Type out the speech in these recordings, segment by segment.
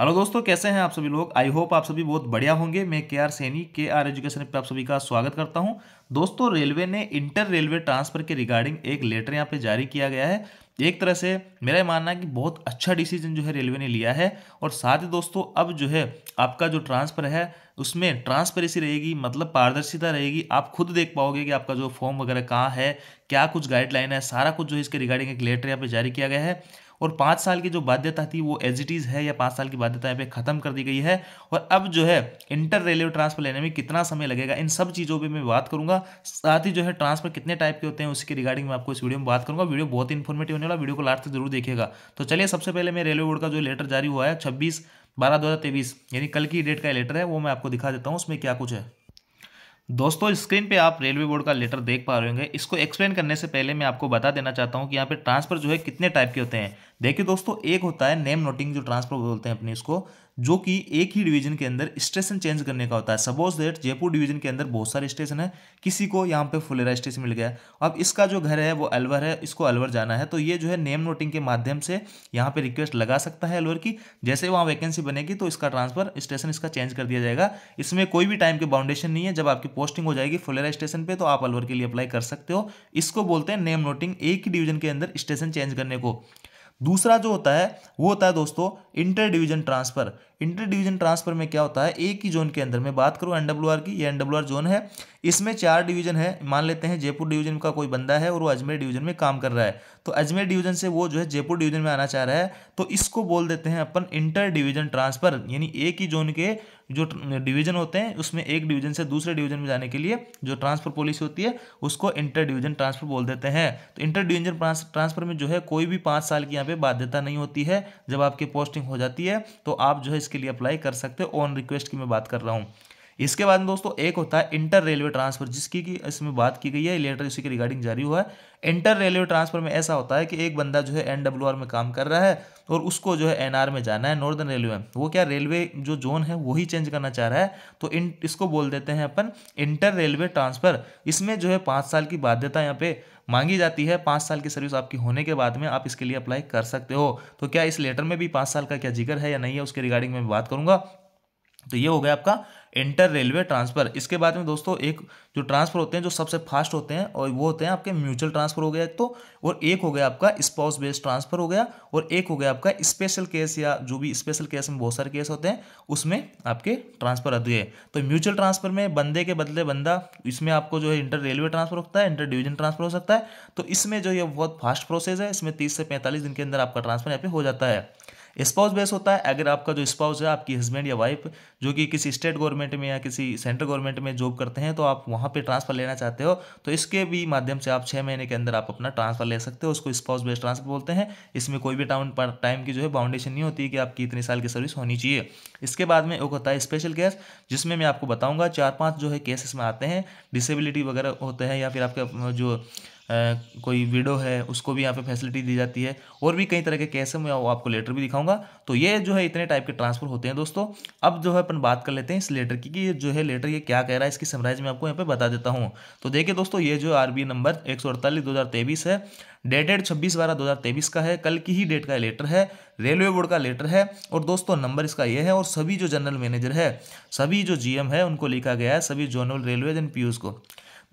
hello दोस्तों कैसे हैं आप सभी लोग आई होप आप सभी बहुत बढ़िया होंगे मैं के आर सैनी के आर एजुकेशन पे आप सभी का स्वागत करता हूं दोस्तों रेलवे ने इंटर रेलवे ट्रांसफर के रिगार्डिंग एक लेटर यहां पे जारी किया गया है एक तरह से मेरा मानना है कि बहुत अच्छा डिसीजन जो है रेलवे ने लिया है और साथ ही दोस्तों अब जो है आपका जो ट्रांसफर है उसमें ट्रांसपेरेंसी रहेगी मतलब पारदर्शिता रहेगी आप खुद देख पाओगे कि आपका जो फॉर्म वगैरह कहाँ है क्या कुछ गाइडलाइन है सारा कुछ जो है इसके रिगार्डिंग एक लेटर यहाँ पे जारी किया गया है और पाँच साल की जो बाध्यता थी वो एज इट इज़ है या पाँच साल की बाध्यता यहाँ पे ख़त्म कर दी गई है और अब जो है इंटर रेलवे ट्रांसफर लेने में कितना समय लगेगा इन सब चीज़ों पर मैं बात करूँगा साथ ही जो है ट्रांसफर कितने टाइप के होते हैं उसके रिगार्डिंग मैं आपको इस वीडियो में बात करूँगा वीडियो बहुत इन्फॉर्मेटिव होने वाला वीडियो को लास्ट से जरूर देखेगा तो चलिए सबसे पहले मैं रेलवे बोर्ड का जो लेटर जारी हुआ है छब्बीस बारह दो हज़ार तेईस यानी कल की डेट का लेटर है वो मैं आपको दिखा देता हूँ उसमें क्या कुछ है दोस्तों स्क्रीन पे आप रेलवे बोर्ड का लेटर देख पा रहे होंगे इसको एक्सप्लेन करने से पहले मैं आपको बता देना चाहता हूँ कि यहाँ पे ट्रांसफर जो है कितने टाइप के होते हैं देखिए दोस्तों एक होता है नेम नोटिंग जो ट्रांसफर बोलते हैं अपने इसको जो कि एक ही डिवीजन के अंदर स्टेशन चेंज करने का होता है सपोज दैट जयपुर डिवीजन के अंदर बहुत सारे स्टेशन है किसी को यहाँ पे फुलेरा स्टेशन मिल गया अब इसका जो घर है वो अलवर है इसको अलवर जाना है तो ये जो है नेम नोटिंग के माध्यम से यहाँ पे रिक्वेस्ट लगा सकता है अलवर की जैसे वहाँ वैकेंसी बनेगी तो इसका ट्रांसफर स्टेशन इसका चेंज कर दिया जाएगा इसमें कोई भी टाइम के बाउंडेशन नहीं है जब आपकी पोस्टिंग हो जाएगी फुलेरा स्टेशन पर तो आप अलवर के लिए अप्लाई कर सकते हो इसको बोलते हैं नेम नोटिंग एक ही डिवीजन के अंदर स्टेशन चेंज करने को दूसरा जो होता है वो होता है दोस्तों inter division transfer inter division transfer में क्या होता है एक ही जोन के अंदर मैं बात करूं एनडब्ल्यू की ये एनडब्ल्यू जोन है इसमें चार डिवीजन है मान लेते हैं जयपुर डिवीजन का कोई बंदा है और वो अजमेर डिवीजन में काम कर रहा है तो अजमेर डिवीजन से वो जो है जयपुर डिवीजन में आना चाह रहा है तो इसको बोल देते हैं अपन इंटर डिवीजन ट्रांसफर यानी एक ही जोन के जो डिवीजन होते हैं उसमें एक डिवीजन से दूसरे डिवीजन में जाने के लिए जो ट्रांसफर पॉलिसी होती है उसको इंटर डिवीजन ट्रांसफर बोल देते हैं तो इंटर डिवीजन ट्रांसफर में जो है कोई भी पाँच साल की यहाँ पे बाध्यता नहीं होती है जब आपकी पोस्टिंग हो जाती है तो आप जो है इसके लिए अप्लाई कर सकते हो ऑन रिक्वेस्ट की मैं बात कर रहा हूँ इसके बाद दोस्तों एक होता है इंटर रेलवे ट्रांसफर जिसकी की इसमें बात की गई है लेटर इसी के रिगार्डिंग जारी हुआ है इंटर रेलवे ट्रांसफर में ऐसा होता है कि एक बंदा जो है एन में काम कर रहा है और उसको जो है एन में जाना है नॉर्दर्न रेलवे में वो क्या रेलवे जो जोन है वही चेंज करना चाह रहा है तो इन इसको बोल देते हैं अपन इंटर रेलवे ट्रांसफर इसमें जो है पाँच साल की बाध्यता यहाँ पे मांगी जाती है पाँच साल की सर्विस आपकी होने के बाद में आप इसके लिए अप्लाई कर सकते हो तो क्या इस लेटर में भी पाँच साल का क्या जिक्र है या नहीं है उसके रिगार्डिंग में बात करूंगा तो ये हो गया आपका इंटर रेलवे ट्रांसफ़र इसके बाद में दोस्तों एक जो ट्रांसफ़र होते हैं जो सबसे फास्ट होते हैं और वो होते हैं आपके म्यूचुअल ट्रांसफ़र हो गया एक तो और एक हो गया आपका स्पॉस बेस्ड ट्रांसफ़र हो गया और एक हो गया आपका स्पेशल केस या जो भी स्पेशल केस में बहुत सारे केस होते हैं उसमें आपके ट्रांसफ़र रद्द हुए तो म्यूचुअल ट्रांसफ़र में बंदे के बदले बंदा इसमें आपको जो है इंटर रेलवे ट्रांसफ़र होता है इंटर डिविजन ट्रांसफ़र हो सकता है तो इसमें जो है बहुत फास्ट प्रोसेस है इसमें तीस से पैंतालीस दिन के अंदर आपका ट्रांसफ़र यहाँ पे हो जाता है स्पाउस बेस होता है अगर आपका जो स्पाउस है आपकी हस्बैंड या वाइफ जो कि किसी स्टेट गवर्नमेंट में या किसी सेंट्रल गवर्नमेंट में जॉब करते हैं तो आप वहाँ पर ट्रांसफर लेना चाहते हो तो इसके भी माध्यम से आप छः महीने के अंदर आप अपना ट्रांसफर ले सकते हो उसको स्पाउस बेस ट्रांसफर बोलते हैं इसमें कोई भी टाउन टाइम की जो है बाउंडेशन नहीं होती कि आपकी इतनी साल की सर्विस होनी चाहिए इसके बाद में एक होता है स्पेशल केस जिसमें मैं आपको बताऊंगा चार पाँच जो है केसेस में आते हैं डिसेबिलिटी वगैरह होते हैं या फिर आपका जो कोई विडो है उसको भी यहाँ पे फैसिलिटी दी जाती है और भी कई तरह के कैसे मैं आपको लेटर भी दिखाऊंगा तो ये जो है इतने टाइप के ट्रांसफर होते हैं दोस्तों अब जो है अपन बात कर लेते हैं इस लेटर की कि ये जो है लेटर ये क्या कह रहा है इसकी समराइज मैं आपको यहाँ पे बता देता हूँ तो देखिए दोस्तों ये जो आर नंबर एक सौ है डेटेड 26 बारह 2023 का है कल की ही डेट का लेटर है रेलवे बोर्ड का लेटर है और दोस्तों नंबर इसका ये है और सभी जो जनरल मैनेजर है सभी जो जीएम है उनको लिखा गया है सभी जोनल रेलवे एंड पीयूष को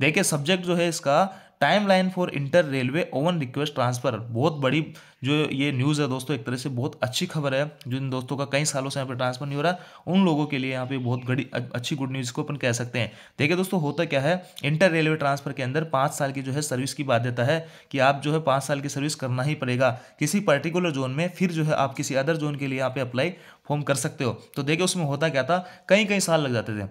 देखिए सब्जेक्ट जो है इसका timeline for inter railway own request transfer बहुत बड़ी जो ये न्यूज़ है दोस्तों एक तरह से बहुत अच्छी खबर है जिन दोस्तों का कई सालों से यहाँ पे ट्रांसफर नहीं हो रहा उन लोगों के लिए यहाँ पे बहुत बड़ी अच्छी गुड न्यूज़ को अपन कह सकते हैं देखिए दोस्तों होता क्या है इंटर रेलवे ट्रांसफर के अंदर पाँच साल की जो है सर्विस की बाध्यता है कि आप जो है पाँच साल की सर्विस करना ही पड़ेगा किसी पर्टिकुलर जोन में फिर जो है आप किसी अदर जोन के लिए यहाँ पे अप्लाई फॉर्म कर सकते हो तो देखिए उसमें होता क्या था कई कई साल लग जाते थे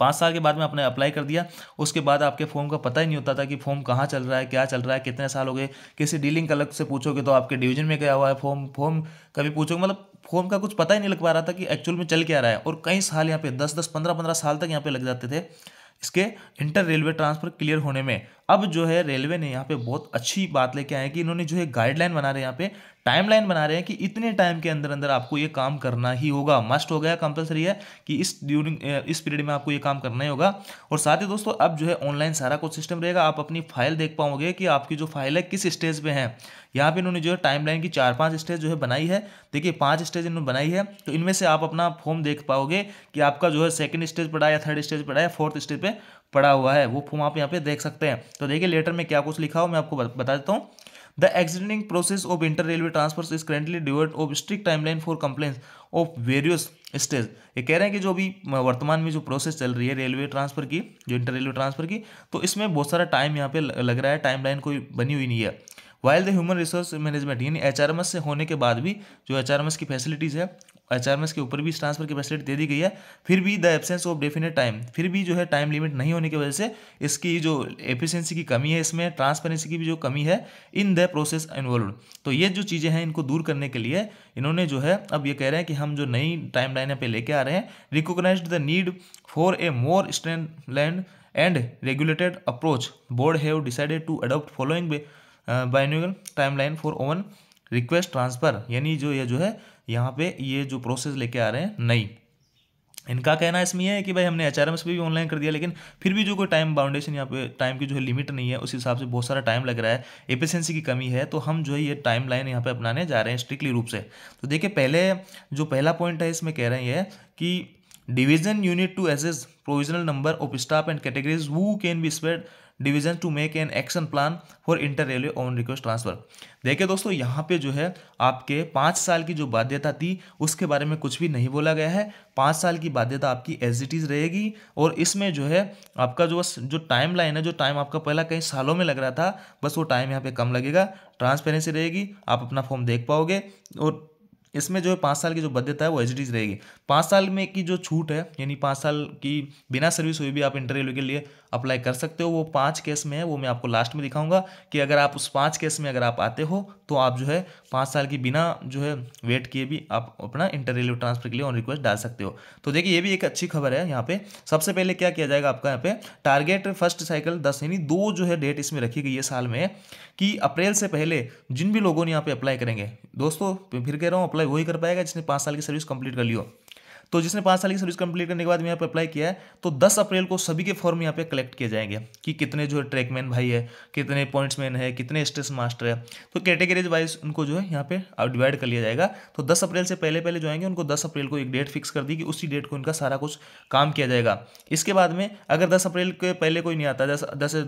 पाँच साल के बाद में आपने अप्लाई कर दिया उसके बाद आपके फॉर्म का पता ही नहीं होता था कि फॉर्म कहाँ चल रहा है क्या चल रहा है कितने साल हो गए किसी डीलिंग क्लर्क से पूछोगे तो आपके डिवीजन में गया हुआ है फॉर्म फॉर्म कभी पूछोगे मतलब फॉर्म का कुछ पता ही नहीं लग पा रहा था कि एक्चुअल में चल क्या रहा है और कई साल यहाँ पे दस दस पंद्रह पंद्रह साल तक यहाँ पे लग जाते थे इसके इंटर रेलवे ट्रांसफर क्लियर होने में अब जो है रेलवे ने यहाँ पे बहुत अच्छी बात लेके आए कि इन्होंने जो है गाइडलाइन बना रहे यहाँ पे टाइमलाइन बना रहे हैं कि इतने टाइम के अंदर अंदर आपको ये काम करना ही होगा मस्ट हो गया कंपलसरी है कि इस ड्यूरिंग इस पीरियड में आपको ये काम करना ही होगा और साथ ही दोस्तों अब जो है ऑनलाइन सारा कुछ सिस्टम रहेगा आप अपनी फाइल देख पाओगे कि आपकी जो फाइल है किस स्टेज पे है यहाँ पे इन्होंने जो है टाइमलाइन की चार पांच स्टेज जो है बनाई है देखिए पांच स्टेज इन्होंने बनाई है तो इनमें से आप अपना फॉर्म देख पाओगे कि आपका जो है सेकंड स्टेज पड़ा या थर्ड स्टेज पड़ा या फोर्थ स्टेज पे पड़ा हुआ है वो फॉर्म आप यहाँ पे देख सकते हैं तो देखिए लेटर में क्या कुछ लिखा हो मैं आपको बता देता हूँ The process process of inter-railway transfers is currently devoid of strict timeline for complaints of various stage ये कह रहे हैं कि जो भी वर्तमान में जो प्रोसेस चल रही है रेलवे ट्रांसफर की जो इंटर रेलवे ट्रांसफर की तो इसमें बहुत सारा टाइम यहाँ पे लग रहा है टाइम लाइन कोई बनी हुई नहीं है while the human resource management यानी एच से होने के बाद भी जो एच की फैसिलिटीज़ है एच के ऊपर भी इस ट्रांसफर फैसिलिटी दे दी गई है फिर भी the absence of definite time फिर भी जो है टाइम लिमिट नहीं होने की वजह से इसकी जो एफिशिएंसी की कमी है इसमें ट्रांसपेरेंसी की भी जो कमी है इन द प्रोसेस इन्वॉल्व तो ये जो चीज़ें हैं इनको दूर करने के लिए इन्होंने जो है अब ये कह रहे हैं कि हम जो नई टाइम लाइन पे लेके आ रहे हैं recognise the need for a more standard and regulated approach board have decided to adopt following biannual line for own request transfer यानी जो ये जो है यहाँ पे ये जो प्रोसेस लेके आ रहे हैं नहीं इनका कहना इसमें यह है कि भाई हमने एच आर पे भी ऑनलाइन कर दिया लेकिन फिर भी जो कोई टाइम बाउंडेशन यहाँ पे टाइम की जो है लिमिट नहीं है उस हिसाब से बहुत सारा टाइम लग रहा है एफिशिएंसी की कमी है तो हम जो है ये टाइम लाइन यहाँ पे अपनाने जा रहे हैं स्ट्रिक्टली रूप से तो देखिए पहले जो पहला पॉइंट है इसमें कह रहे हैं ये कि division unit to assess provisional number of staff and categories who can be spared division to make an action plan for inter railway on request transfer देखिए दोस्तों यहाँ पे जो है आपके पाँच साल की जो बाध्यता थी उसके बारे में कुछ भी नहीं बोला गया है पाँच साल की बाध्यता आपकी एज इट इज़ रहेगी और इसमें जो है आपका जो जो टाइम लाइन है जो टाइम आपका पहला कई सालों में लग रहा था बस वो टाइम यहाँ पे कम लगेगा ट्रांसपेरेंसी रहेगी आप अपना फॉर्म देख पाओगे और इसमें जो है पाँच साल की जो बद्यता है वो एच रहेगी पाँच साल में की जो छूट है यानी पाँच साल की बिना सर्विस हुई भी आप इंटरव्यू के लिए अप्लाई कर सकते हो वो पाँच केस में है वो मैं आपको लास्ट में दिखाऊंगा कि अगर आप उस पाँच केस में अगर आप आते हो तो आप जो है पाँच साल की बिना जो है वेट किए भी आप अपना इंटरव्यू ट्रांसफर के लिए ऑन रिक्वेस्ट डाल सकते हो तो देखिए ये भी एक अच्छी खबर है यहाँ पे सबसे पहले क्या किया जाएगा आपका यहाँ पे टारगेट फर्स्ट साइकिल दस यानी दो जो है डेट इसमें रखी गई है साल में कि अप्रैल से पहले जिन भी लोगों ने यहाँ पे अप्लाई करेंगे दोस्तों फिर कह रहा हूँ अप्लाई अप्लाई वही कर पाएगा जिसने पाँच साल की सर्विस कंप्लीट कर लियो तो जिसने पाँच साल की सर्विस कंप्लीट करने के बाद यहाँ पे अप्लाई किया है तो 10 अप्रैल को सभी के फॉर्म यहाँ पे कलेक्ट किए जाएंगे कि कितने जो है ट्रैकमैन भाई है कितने पॉइंट्समैन है कितने स्टेशन मास्टर है तो कैटेगरीज वाइज उनको जो है यहाँ पे डिवाइड कर लिया जाएगा तो दस अप्रैल से पहले पहले जो आएंगे उनको दस अप्रैल को एक डेट फिक्स कर दी कि उसी डेट को उनका सारा कुछ काम किया जाएगा इसके बाद में अगर दस अप्रैल के पहले कोई नहीं आता दस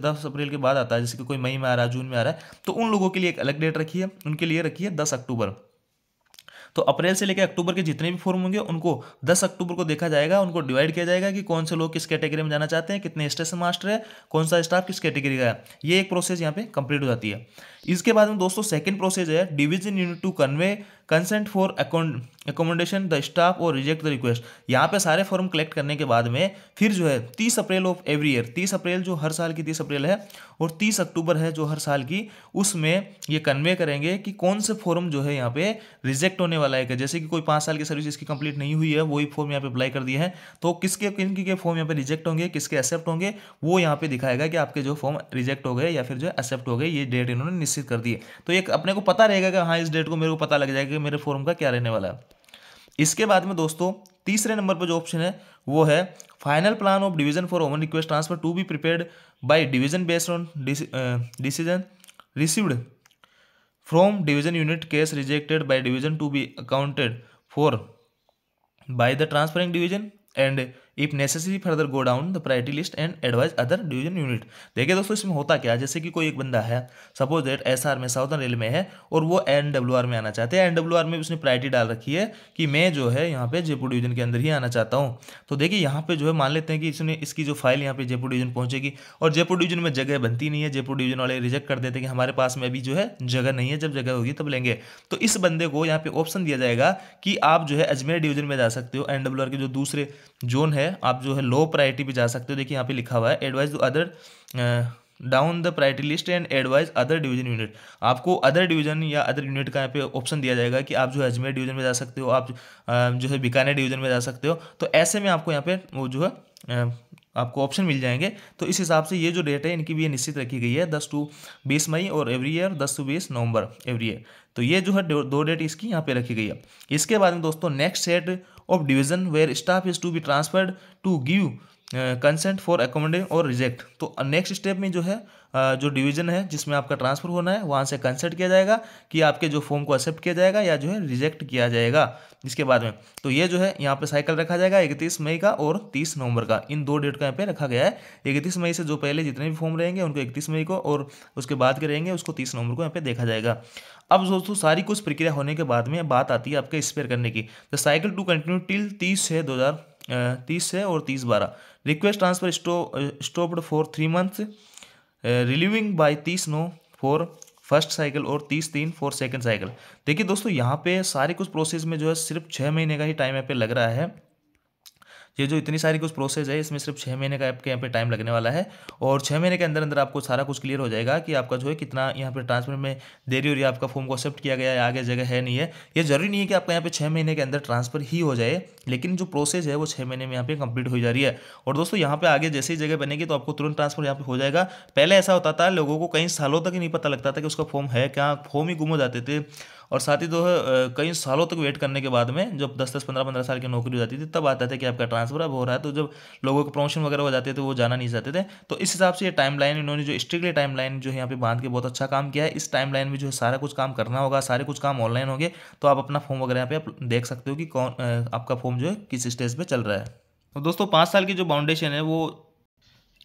दस अप्रैल के बाद आता है जैसे कि कोई मई में आ रहा है जून में आ रहा है तो उन लोगों के लिए एक अलग डेट रखी है उनके लिए रखी है दस अक्टूबर तो अप्रैल से लेकर अक्टूबर के जितने भी फॉर्म होंगे उनको दस अक्टूबर को देखा जाएगा उनको डिवाइड किया जाएगा कि कौन से लोग किस कैटेगरी में जाना चाहते हैं कितने स्टेशन मास्टर है कौन सा स्टाफ किस कैटेगरी का है ये एक प्रोसेस यहाँ पे कंप्लीट हो जाती है इसके बाद में दोस्तों सेकेंड प्रोसेस है division unit to convey consent for accommodation the staff और रिजेक्ट द रिक्वेस्ट यहाँ पे सारे फॉर्म कलेक्ट करने के बाद में फिर जो है तीस अप्रैल ऑफ एवरी ईयर तीस अप्रैल जो हर साल की तीस अप्रैल है और तीस अक्टूबर है जो हर साल की उसमें ये कन्वे करेंगे कि कौन से फॉर्म जो है यहाँ पे रिजेक्ट होने वाला है जैसे कि कोई पाँच साल की सर्विस इसकी कंप्लीट नहीं हुई है वही फॉर्म यहाँ पे अप्लाई कर दिया है तो किसके किन के फॉर्म यहाँ पे रिजेक्ट होंगे किसके एक्सेप्ट होंगे वो यहाँ पे दिखाएगा कि आपके जो फॉर्म रिजेक्ट हो गए या फिर जो एक्सेप्ट हो गए ये डेट इन्होंने निश्चित कर दिए तो एक अपने को पता रहेगा कि हाँ इस डेट को मेरे को पता लग जाएगा कि मेरे फॉर्म का क्या रहने वाला है इसके बाद में दोस्तों तीसरे नंबर पर जो ऑप्शन है वो है final plan of division for own request transfer to be prepared by division based on decision received from division unit case rejected by division to be accounted for by the transferring division and if necessary further go down the priority list and advise other division unit देखिए दोस्तों इसमें होता क्या जैसे कि कोई एक बंदा है सपोज दैट एस में साउथर्न रेल में है और वो एन में आना चाहते हैं एन में उसने प्रायरिटी डाल रखी है कि मैं जो है यहाँ पे जयपुर डिवीजन के अंदर ही आना चाहता हूँ तो देखिए यहाँ पे जो है मान लेते हैं कि इसने इसकी जो फाइल यहाँ पे जयपुर डिवीजन पहुंचेगी और जयपुर डिवीजन में जगह बनती नहीं है जयपुर डिवीजन वाले रिजेक्ट कर देते कि हमारे पास में अभी जो है जगह नहीं है जब जगह होगी तब लेंगे तो इस बंदे को यहाँ पे ऑप्शन दिया जाएगा कि आप जो है अजमेर डिवीजन में जा सकते हो एन के जो दूसरे जोन है है आप जो है लो प्रायोरिटी पे जा सकते हो देखिए यहाँ पे लिखा हुआ है advise to other down the priority list and advise other division unit आपको अदर डिवीजन या अदर यूनिट का यहाँ पे ऑप्शन दिया जाएगा कि आप जो है अजमेर डिवीजन में जा सकते हो आप जो है बीकानेर डिवीजन में जा सकते हो तो ऐसे में आपको यहाँ पे वो जो है आपको ऑप्शन मिल जाएंगे तो इस हिसाब से ये जो डेट है इनकी भी निश्चित रखी गई है दस टू बीस मई और एवरी ईयर दस टू बीस नवंबर एवरी ईयर तो ये जो है दो डेट इसकी यहाँ पे रखी गई है इसके बाद में दोस्तों next set of division where staff is to be transferred to give consent for accommodation और रिजेक्ट तो नेक्स्ट स्टेप में जो है जो डिवीजन है जिसमें आपका ट्रांसफर होना है वहाँ से कंसेंट किया जाएगा कि आपके जो फॉर्म को एक्सेप्ट किया जाएगा या जो है रिजेक्ट किया जाएगा इसके बाद में तो ये जो है यहाँ पे साइकिल रखा जाएगा इकतीस मई का और तीस नवंबर का इन दो डेट का यहाँ पे रखा गया है इकतीस मई से जो पहले जितने भी फॉर्म रहेंगे उनको इकतीस मई को और उसके बाद के रहेंगे उसको तीस नवंबर को यहाँ पे देखा जाएगा अब दोस्तों सारी कुछ प्रक्रिया होने के बाद में बात आती है आपके स्पेयर करने की the cycle to continue till तीस छः दो हज़ार तीस है और तीस बारह रिक्वेस्ट ट्रांसफर स्टो stopped for three month relieving by तीस नो फॉर फर्स्ट साइकिल और तीस तीन फॉर सेकंड साइकिल देखिए दोस्तों यहाँ पे सारे कुछ प्रोसेस में जो है सिर्फ छः महीने का ही टाइम यहाँ पे लग रहा है ये जो इतनी सारी कुछ प्रोसेस है इसमें सिर्फ छः महीने का आपके यहाँ पे टाइम लगने वाला है और छः महीने के अंदर अंदर आपको सारा कुछ क्लियर हो जाएगा कि आपका जो है कितना यहाँ पर ट्रांसफर में देरी हो रही है आपका फॉर्म को एक्सेप्ट किया गया है आगे जगह है नहीं है ये जरूरी नहीं है कि आपका यहाँ पे छः महीने के अंदर ट्रांसफर ही हो जाए लेकिन जो प्रोसेस है वो छः महीने में यहाँ पे कंप्लीट हो जा रही है और दोस्तों यहाँ पर आगे जैसे ही जगह बनेगी तो आपको तुरंत ट्रांसफर यहाँ पे हो जाएगा पहले ऐसा होता था लोगों को कई सालों तक ही नहीं पता लगता था कि उसका फॉर्म है क्या फॉर्म ही गुम हो जाते थे और साथ ही जो तो, है कई सालों तक वेट करने के बाद में जब दस दस पंद्रह पंद्रह साल की नौकरी हो जाती थी तब आता था कि आपका ट्रांसफर अब हो रहा है तो जब लोगों को प्रमोशन वगैरह हो जाते थे वो जाना नहीं चाहते थे तो इस हिसाब से ये टाइम लाइन इन्होंने जो स्ट्रिक्टली टाइम लाइन जो है यहाँ पे बांध के बहुत अच्छा काम किया है इस टाइम लाइन में जो है सारा कुछ काम करना होगा सारे कुछ काम ऑनलाइन होंगे तो आप अपना फॉर्म वगैरह यहाँ पे देख सकते हो कि कौन आपका फॉर्म जो है किस स्टेज पर चल रहा है तो दोस्तों पाँच साल की जो बाउंडेशन है वो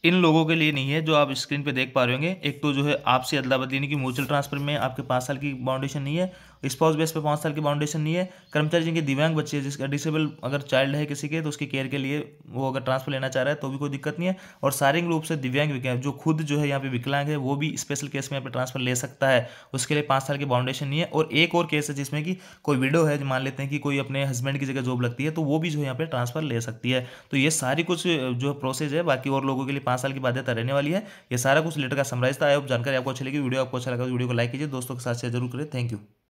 इन लोगों के लिए नहीं है जो आप स्क्रीन पे देख पा रहे होंगे एक तो जो है आपसी अदला बदली की म्यूचुअल ट्रांसफर में आपके पाँच साल की बाउंडेशन नहीं है स्पाउस बेस पर पाँच साल की बाउंडेशन नहीं है कर्मचारी जिनके दिव्यांग बच्चे हैं जिसका डिसेबल अगर चाइल्ड है किसी के तो उसकी केयर के लिए वो अगर ट्रांसफर लेना चाह रहा है तो भी कोई दिक्कत नहीं है और शारीरिक रूप से दिव्यांग विकलांग जो खुद जो है यहाँ पे विकलांग है वो भी स्पेशल केस में यहाँ पर ट्रांसफर ले सकता है उसके लिए पाँच साल की बाउंडेशन नहीं है और एक और केस है जिसमें कि कोई विडो है मान लेते हैं कि कोई अपने हस्बैंड की जगह जॉब लगती है तो वो भी जो है यहाँ पर ट्रांसफर ले सकती है तो ये सारी कुछ जो प्रोसेस है बाकी और लोगों के लिए पाँच साल की बाध्यता रहने वाली है ये सारा कुछ लेटर का समराइज था आप जानकारी आपको अच्छी लगी वीडियो आपको अच्छा लगा तो वीडियो को लाइक कीजिए दोस्तों के साथ शेयर जरूर करें थैंक यू